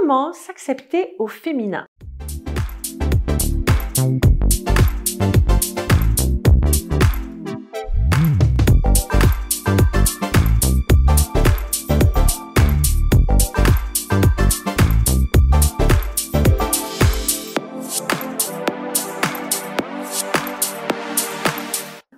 Comment s'accepter au féminin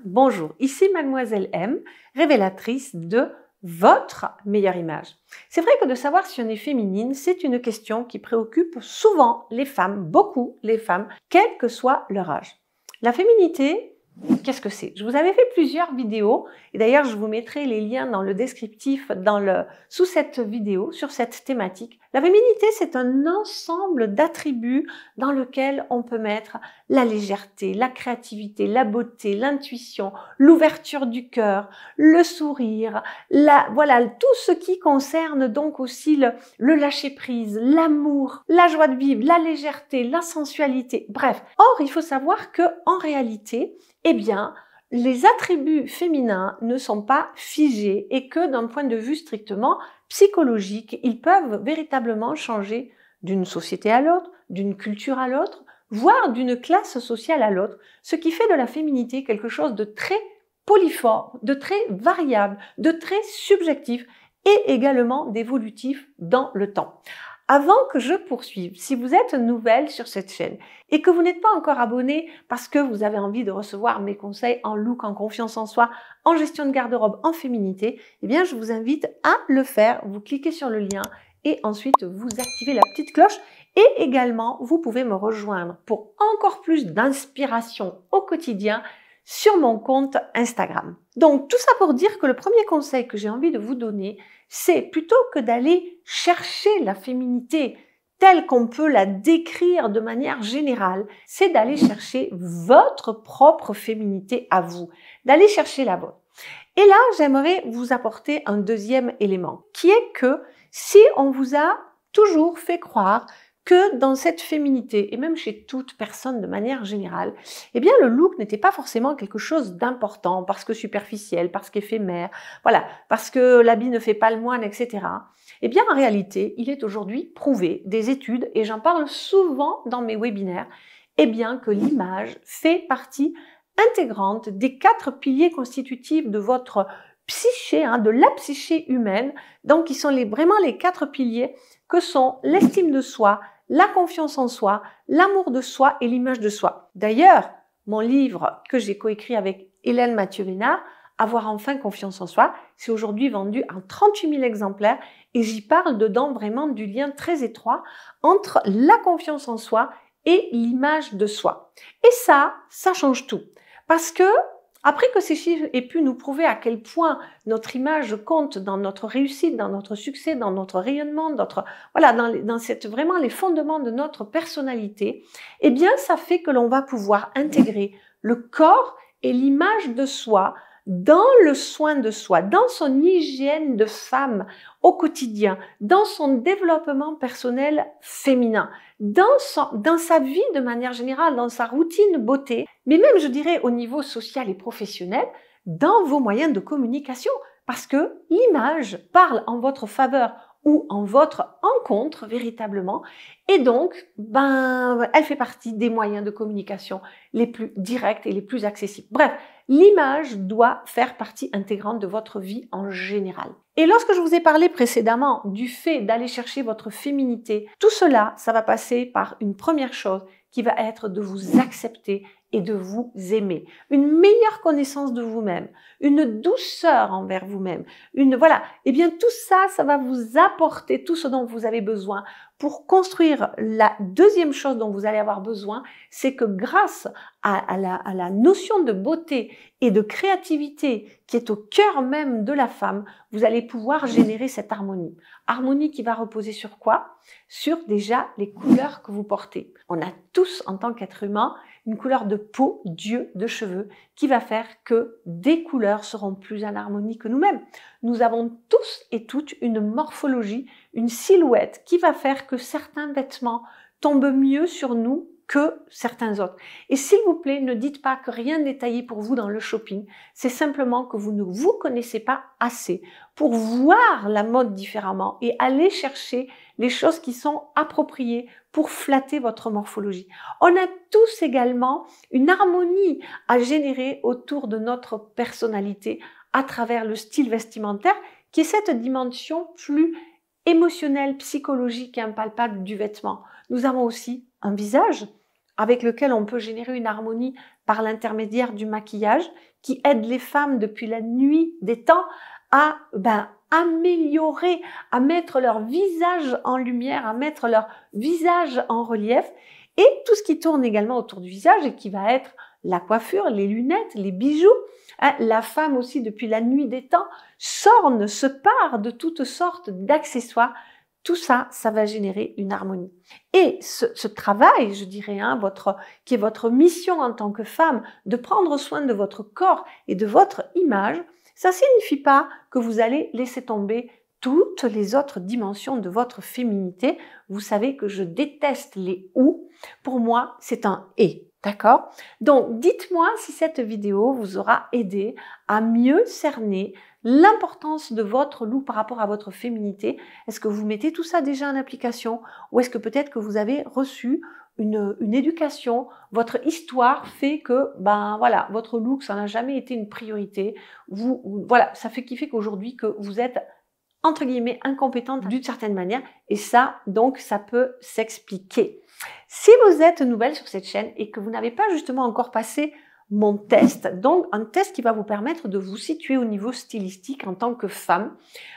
Bonjour, ici mademoiselle M, révélatrice de votre meilleure image. C'est vrai que de savoir si on est féminine, c'est une question qui préoccupe souvent les femmes, beaucoup les femmes, quel que soit leur âge. La féminité, Qu'est-ce que c'est Je vous avais fait plusieurs vidéos et d'ailleurs je vous mettrai les liens dans le descriptif dans le, sous cette vidéo sur cette thématique. La féminité, c'est un ensemble d'attributs dans lequel on peut mettre la légèreté, la créativité, la beauté, l'intuition, l'ouverture du cœur, le sourire, la, voilà tout ce qui concerne donc aussi le, lâcher prise, l'amour, la joie de vivre, la légèreté, la sensualité. Bref, or il faut savoir que en réalité, eh bien, les attributs féminins ne sont pas figés et que d'un point de vue strictement psychologique, ils peuvent véritablement changer d'une société à l'autre, d'une culture à l'autre, voire d'une classe sociale à l'autre, ce qui fait de la féminité quelque chose de très polyforme, de très variable, de très subjectif et également d'évolutif dans le temps. Avant que je poursuive, si vous êtes nouvelle sur cette chaîne et que vous n'êtes pas encore abonné parce que vous avez envie de recevoir mes conseils en look, en confiance en soi, en gestion de garde-robe, en féminité, eh bien je vous invite à le faire. Vous cliquez sur le lien et ensuite vous activez la petite cloche et également vous pouvez me rejoindre pour encore plus d'inspiration au quotidien sur mon compte Instagram. Donc tout ça pour dire que le premier conseil que j'ai envie de vous donner, c'est plutôt que d'aller chercher la féminité telle qu'on peut la décrire de manière générale, c'est d'aller chercher votre propre féminité à vous, d'aller chercher la bonne. Et là, j'aimerais vous apporter un deuxième élément, qui est que si on vous a toujours fait croire que dans cette féminité, et même chez toute personne de manière générale, eh bien le look n'était pas forcément quelque chose d'important, parce que superficiel, parce qu'éphémère, voilà, parce que l'habit ne fait pas le moine, etc. Eh bien en réalité, il est aujourd'hui prouvé des études, et j'en parle souvent dans mes webinaires, eh bien que l'image fait partie intégrante des quatre piliers constitutifs de votre psyché, hein, de la psyché humaine, donc qui sont les, vraiment les quatre piliers que sont l'estime de soi, la confiance en soi, l'amour de soi et l'image de soi. D'ailleurs, mon livre que j'ai coécrit avec Hélène Mathieu Ménard, Avoir enfin confiance en soi, c'est aujourd'hui vendu en 38 000 exemplaires et j'y parle dedans vraiment du lien très étroit entre la confiance en soi et l'image de soi. Et ça, ça change tout. Parce que après que ces chiffres aient pu nous prouver à quel point notre image compte dans notre réussite, dans notre succès, dans notre rayonnement, dans, vraiment les fondements de notre personnalité, eh bien, ça fait que l'on va pouvoir intégrer le corps et l'image de soi dans le soin de soi, dans son hygiène de femme au quotidien, dans son développement personnel féminin, dans, sa vie de manière générale, dans sa routine beauté, mais même, je dirais, au niveau social et professionnel, dans vos moyens de communication, parce que l'image parle en votre faveur en votre encontre véritablement. Et donc, ben, elle fait partie des moyens de communication les plus directs et les plus accessibles. Bref, l'image doit faire partie intégrante de votre vie en général. Et lorsque je vous ai parlé précédemment du fait d'aller chercher votre féminité, tout cela, ça va passer par une première chose qui va être de vous accepter et de vous aimer, une meilleure connaissance de vous-même, une douceur envers vous-même, une voilà. Eh bien tout ça, ça va vous apporter tout ce dont vous avez besoin pour construire. La deuxième chose dont vous allez avoir besoin, c'est que grâce à, la, la notion de beauté et de créativité qui est au cœur même de la femme, vous allez pouvoir générer cette harmonie. Harmonie qui va reposer sur quoi Sur déjà les couleurs que vous portez. On a tous en tant qu'être humain une couleur de peau, d'yeux, de cheveux, qui va faire que des couleurs seront plus en harmonie que nous-mêmes. Nous avons tous et toutes une morphologie, une silhouette qui va faire que certains vêtements tombent mieux sur nous que certains autres. Et s'il vous plaît, ne dites pas que rien n'est taillé pour vous dans le shopping. C'est simplement que vous ne vous connaissez pas assez pour voir la mode différemment et aller chercher les choses qui sont appropriées pour flatter votre morphologie. On a tous également une harmonie à générer autour de notre personnalité à travers le style vestimentaire qui est cette dimension plus émotionnelle, psychologique et impalpable du vêtement. Nous avons aussi un visage, avec lequel on peut générer une harmonie par l'intermédiaire du maquillage, qui aide les femmes depuis la nuit des temps à ben, améliorer, à mettre leur visage en lumière, à mettre leur visage en relief, et tout ce qui tourne également autour du visage et qui va être la coiffure, les lunettes, les bijoux. Hein, la femme aussi, depuis la nuit des temps, s'orne, se pare de toutes sortes d'accessoires tout ça, ça va générer une harmonie. Et ce, travail, je dirais, hein, votre, qui est votre mission en tant que femme, de prendre soin de votre corps et de votre image, ça signifie pas que vous allez laisser tomber toutes les autres dimensions de votre féminité. Vous savez que je déteste les ou. Pour moi, c'est un et. D'accord Donc, dites-moi si cette vidéo vous aura aidé à mieux cerner l'importance de votre look par rapport à votre féminité. Est-ce que vous mettez tout ça déjà en application ou est-ce que peut-être que vous avez reçu une, éducation, votre histoire fait que ben voilà, votre look ça n'a jamais été une priorité. Vous, voilà, ça fait fait qu'aujourd'hui que vous êtes entre guillemets incompétente d'une certaine manière et ça donc ça peut s'expliquer. Si vous êtes nouvelle sur cette chaîne et que vous n'avez pas justement encore passé mon test. Donc, un test qui va vous permettre de vous situer au niveau stylistique en tant que femme.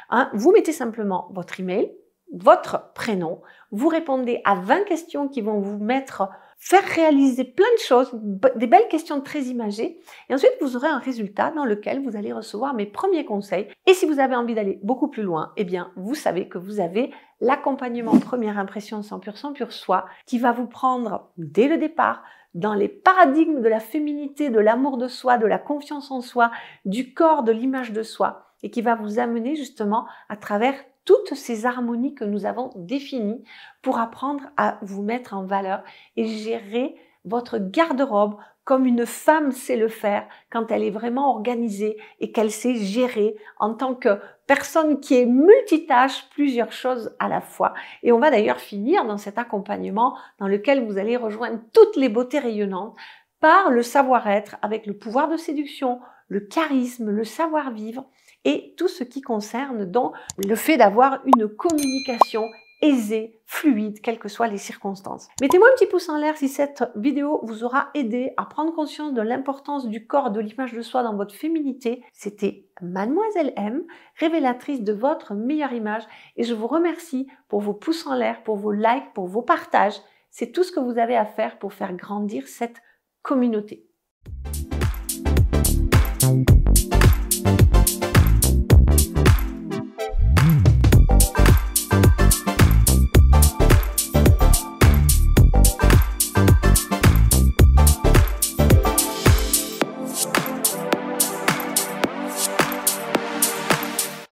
Hein, vous mettez simplement votre email, votre prénom, vous répondez à 20 questions qui vont vous mettre faire réaliser plein de choses, des belles questions très imagées. Et ensuite, vous aurez un résultat dans lequel vous allez recevoir mes premiers conseils. Et si vous avez envie d'aller beaucoup plus loin, eh bien, vous savez que vous avez l'accompagnement première impression 100% pur soi qui va vous prendre dès le départ dans les paradigmes de la féminité, de l'amour de soi, de la confiance en soi, du corps, de l'image de soi, et qui va vous amener justement à travers toutes ces harmonies que nous avons définies pour apprendre à vous mettre en valeur et gérer votre garde-robe, comme une femme sait le faire quand elle est vraiment organisée et qu'elle sait gérer en tant que personne qui est multitâche, plusieurs choses à la fois. Et on va d'ailleurs finir dans cet accompagnement dans lequel vous allez rejoindre toutes les beautés rayonnantes par le savoir-être avec le pouvoir de séduction, le charisme, le savoir-vivre et tout ce qui concerne donc le fait d'avoir une communication aisée, fluide, quelles que soient les circonstances. Mettez-moi un petit pouce en l'air si cette vidéo vous aura aidé à prendre conscience de l'importance du corps, de l'image de soi dans votre féminité. C'était Mademoiselle M, révélatrice de votre meilleure image, et je vous remercie pour vos pouces en l'air, pour vos likes, pour vos partages. C'est tout ce que vous avez à faire pour faire grandir cette communauté.